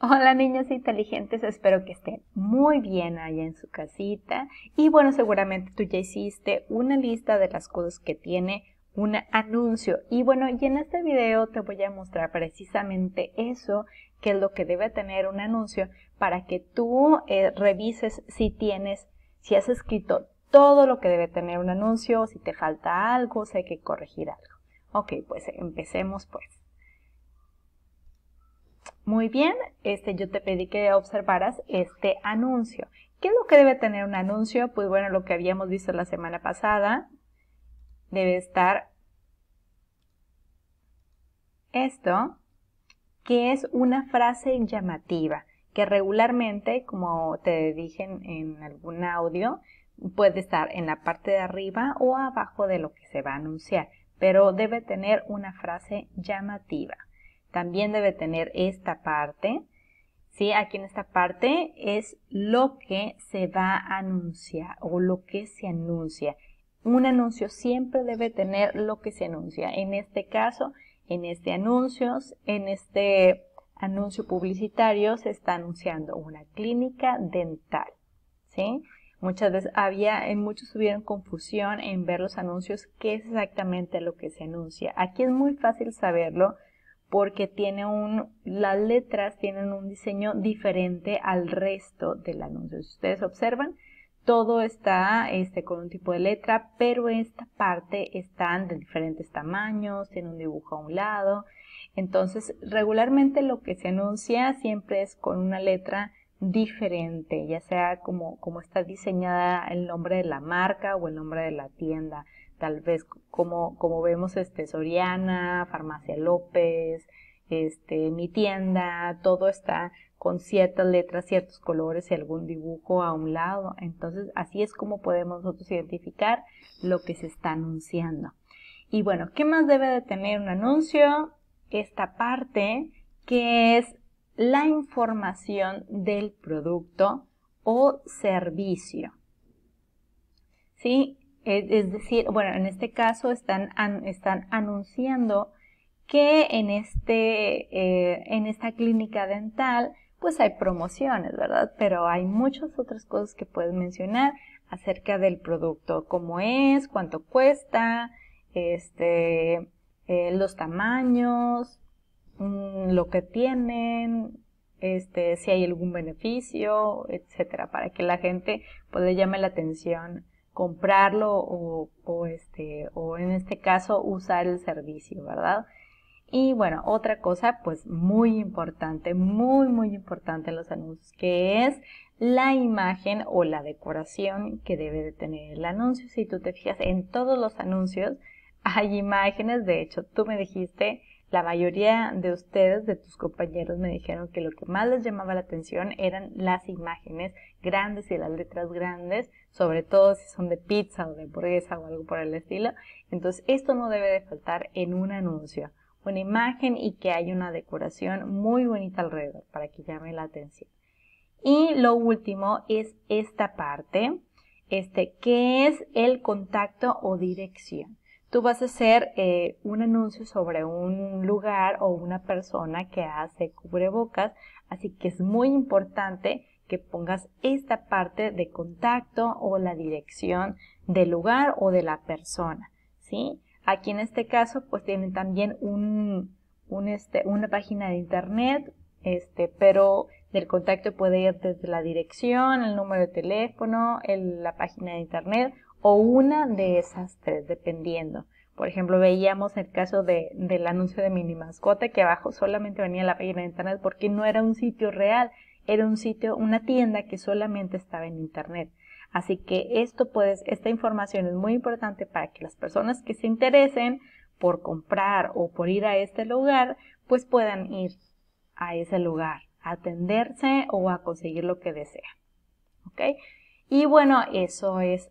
Hola niños inteligentes, espero que estén muy bien allá en su casita. Y bueno, seguramente tú ya hiciste una lista de las cosas que tiene un anuncio. Y bueno, y en este video te voy a mostrar precisamente eso, que es lo que debe tener un anuncio, para que tú eh, revises si tienes, si has escrito todo lo que debe tener un anuncio, si te falta algo, si hay que corregir algo. Ok, pues empecemos pues. Muy bien, este, yo te pedí que observaras este anuncio. ¿Qué es lo que debe tener un anuncio? Pues bueno, lo que habíamos visto la semana pasada. Debe estar esto, que es una frase llamativa, que regularmente, como te dije en algún audio, puede estar en la parte de arriba o abajo de lo que se va a anunciar, pero debe tener una frase llamativa también debe tener esta parte. ¿Sí? Aquí en esta parte es lo que se va a anunciar o lo que se anuncia. Un anuncio siempre debe tener lo que se anuncia. En este caso, en este anuncio, en este anuncio publicitario se está anunciando una clínica dental. ¿sí? Muchas veces había, en muchos tuvieron confusión en ver los anuncios, qué es exactamente lo que se anuncia. Aquí es muy fácil saberlo porque tiene un, las letras tienen un diseño diferente al resto del anuncio. Si ustedes observan, todo está este, con un tipo de letra, pero esta parte están de diferentes tamaños, tiene un dibujo a un lado. Entonces, regularmente lo que se anuncia siempre es con una letra diferente, ya sea como, como está diseñada el nombre de la marca o el nombre de la tienda tal vez como, como vemos este Soriana, Farmacia López, este, mi tienda, todo está con ciertas letras, ciertos colores y algún dibujo a un lado. Entonces, así es como podemos nosotros identificar lo que se está anunciando. Y bueno, ¿qué más debe de tener un anuncio? Esta parte que es la información del producto o servicio. ¿Sí? Es decir, bueno, en este caso están, están anunciando que en, este, eh, en esta clínica dental pues hay promociones, ¿verdad? Pero hay muchas otras cosas que puedes mencionar acerca del producto, cómo es, cuánto cuesta, este, eh, los tamaños, mm, lo que tienen, este, si hay algún beneficio, etcétera, para que la gente pues, le llame la atención comprarlo o, este, o en este caso usar el servicio, ¿verdad? Y bueno, otra cosa pues muy importante, muy muy importante en los anuncios, que es la imagen o la decoración que debe de tener el anuncio. Si tú te fijas en todos los anuncios, hay imágenes, de hecho tú me dijiste la mayoría de ustedes, de tus compañeros, me dijeron que lo que más les llamaba la atención eran las imágenes grandes y las letras grandes, sobre todo si son de pizza o de hamburguesa o algo por el estilo. Entonces, esto no debe de faltar en un anuncio, una imagen y que haya una decoración muy bonita alrededor para que llame la atención. Y lo último es esta parte, este, que es el contacto o dirección. Tú vas a hacer eh, un anuncio sobre un lugar o una persona que hace cubrebocas, así que es muy importante que pongas esta parte de contacto o la dirección del lugar o de la persona, ¿sí? Aquí en este caso, pues tienen también este, una página de internet, este, pero del contacto puede ir desde la dirección, el número de teléfono, la página de internet o una de esas tres, dependiendo. Por ejemplo, veíamos el caso de, del anuncio de Mini Mascota, que abajo solamente venía la página de internet porque no era un sitio real, era un sitio, una tienda que solamente estaba en internet. Así que esto puedes, esta información es muy importante para que las personas que se interesen por comprar o por ir a este lugar, pues puedan ir a ese lugar, a atenderse o a conseguir lo que desean. ¿Ok? Y bueno, eso es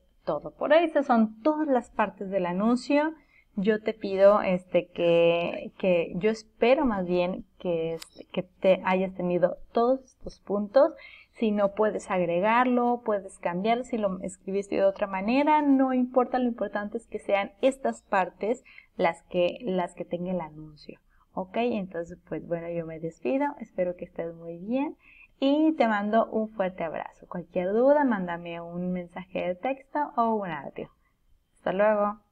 por ahí se son todas las partes del anuncio. Yo te pido este, que, que yo espero más bien que, este, que te hayas tenido todos estos puntos. Si no puedes agregarlo, puedes cambiarlo, si lo escribiste de otra manera, no importa, lo importante es que sean estas partes las que, las que tenga el anuncio. Ok, entonces pues bueno, yo me despido, espero que estés muy bien y te mando un fuerte abrazo. Cualquier duda, mándame un mensaje de texto o un audio. Hasta luego.